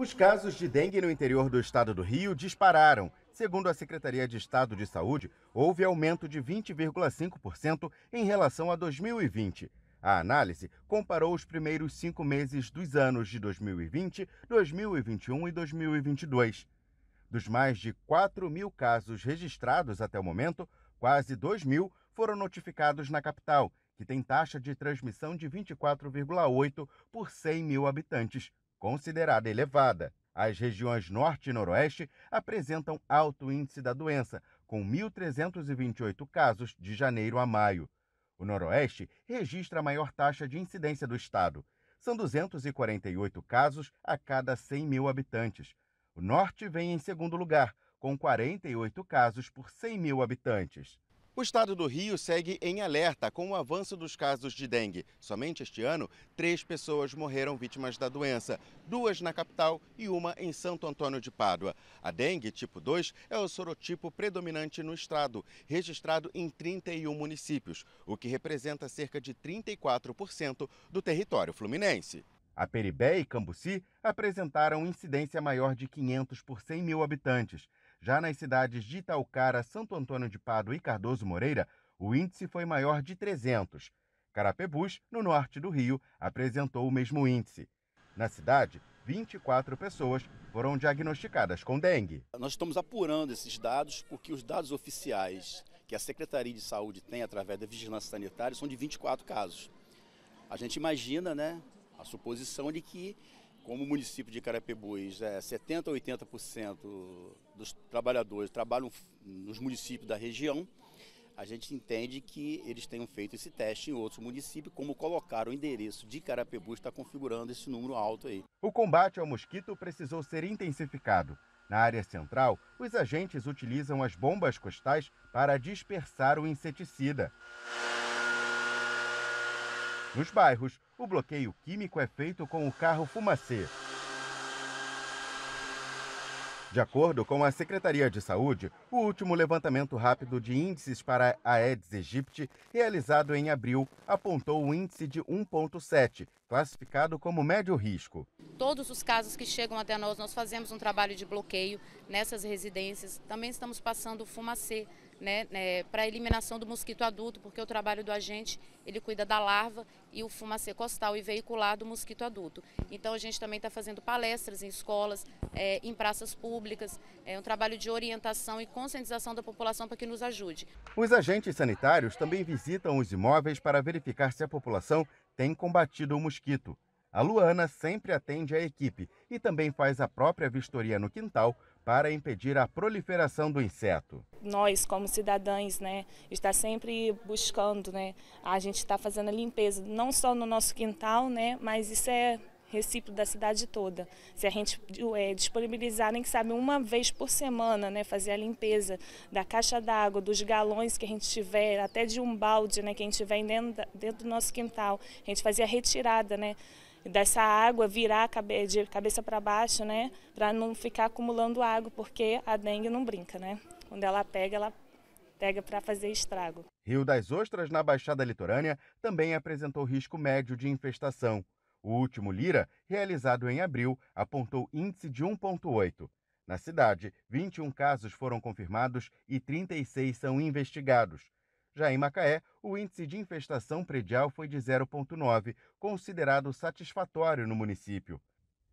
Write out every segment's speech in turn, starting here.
Os casos de dengue no interior do estado do Rio dispararam. Segundo a Secretaria de Estado de Saúde, houve aumento de 20,5% em relação a 2020. A análise comparou os primeiros cinco meses dos anos de 2020, 2021 e 2022. Dos mais de 4 mil casos registrados até o momento, quase 2 mil foram notificados na capital, que tem taxa de transmissão de 24,8 por 100 mil habitantes, considerada elevada. As regiões Norte e Noroeste apresentam alto índice da doença, com 1.328 casos de janeiro a maio. O Noroeste registra a maior taxa de incidência do estado. São 248 casos a cada 100 mil habitantes. O Norte vem em segundo lugar, com 48 casos por 100 mil habitantes. O estado do Rio segue em alerta com o avanço dos casos de dengue. Somente este ano, três pessoas morreram vítimas da doença: duas na capital e uma em Santo Antônio de Pádua. A dengue tipo 2 é o sorotipo predominante no estado, registrado em 31 municípios, o que representa cerca de 34% do território fluminense. A Peribé e Cambuci apresentaram incidência maior de 500 por 100 mil habitantes. Já nas cidades de Itaucara, Santo Antônio de Pado e Cardoso Moreira, o índice foi maior de 300. Carapebus, no norte do Rio, apresentou o mesmo índice. Na cidade, 24 pessoas foram diagnosticadas com dengue. Nós estamos apurando esses dados porque os dados oficiais que a Secretaria de Saúde tem através da Vigilância Sanitária são de 24 casos. A gente imagina, né, a suposição de que como o município de Carapebus, é, 70% a 80% dos trabalhadores trabalham nos municípios da região, a gente entende que eles tenham feito esse teste em outros municípios, como colocar o endereço de Carapebus está configurando esse número alto aí. O combate ao mosquito precisou ser intensificado. Na área central, os agentes utilizam as bombas costais para dispersar o inseticida. Nos bairros, o bloqueio químico é feito com o carro fumacê. De acordo com a Secretaria de Saúde, o último levantamento rápido de índices para a Aedes aegypti, realizado em abril, apontou o um índice de 1,7, classificado como médio risco. Todos os casos que chegam até nós, nós fazemos um trabalho de bloqueio nessas residências. Também estamos passando o fumacê né, né, para a eliminação do mosquito adulto, porque o trabalho do agente ele cuida da larva e o fumacê costal e veicular do mosquito adulto. Então a gente também está fazendo palestras em escolas, é, em praças públicas, é um trabalho de orientação e conscientização da população para que nos ajude. Os agentes sanitários também visitam os imóveis para verificar se a população tem combatido o mosquito. A Luana sempre atende a equipe e também faz a própria vistoria no quintal para impedir a proliferação do inseto. Nós, como cidadãs, né, está sempre buscando, né, a gente está fazendo a limpeza, não só no nosso quintal, né, mas isso é recíproco da cidade toda. Se a gente é, disponibilizar, nem que sabe, uma vez por semana, né, fazer a limpeza da caixa d'água, dos galões que a gente tiver, até de um balde né, que a gente tiver dentro, dentro do nosso quintal, a gente fazer a retirada, né, dessa água virar de cabeça para baixo, né, para não ficar acumulando água, porque a dengue não brinca, né? Quando ela pega, ela pega para fazer estrago. Rio das Ostras, na Baixada Litorânea, também apresentou risco médio de infestação. O último Lira, realizado em abril, apontou índice de 1,8. Na cidade, 21 casos foram confirmados e 36 são investigados. Já em Macaé, o índice de infestação predial foi de 0,9, considerado satisfatório no município.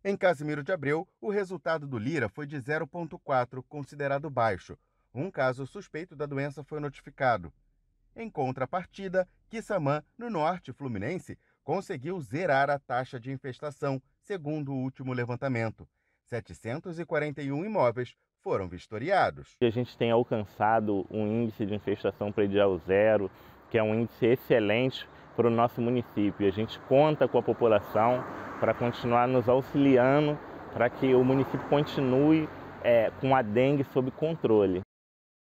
Em Casimiro de Abreu, o resultado do Lira foi de 0,4, considerado baixo. Um caso suspeito da doença foi notificado. Em contrapartida, Quissamã, no norte fluminense, conseguiu zerar a taxa de infestação, segundo o último levantamento. 741 imóveis foram vistoriados. A gente tem alcançado um índice de infestação predial zero, que é um índice excelente para o nosso município. A gente conta com a população para continuar nos auxiliando para que o município continue é, com a dengue sob controle.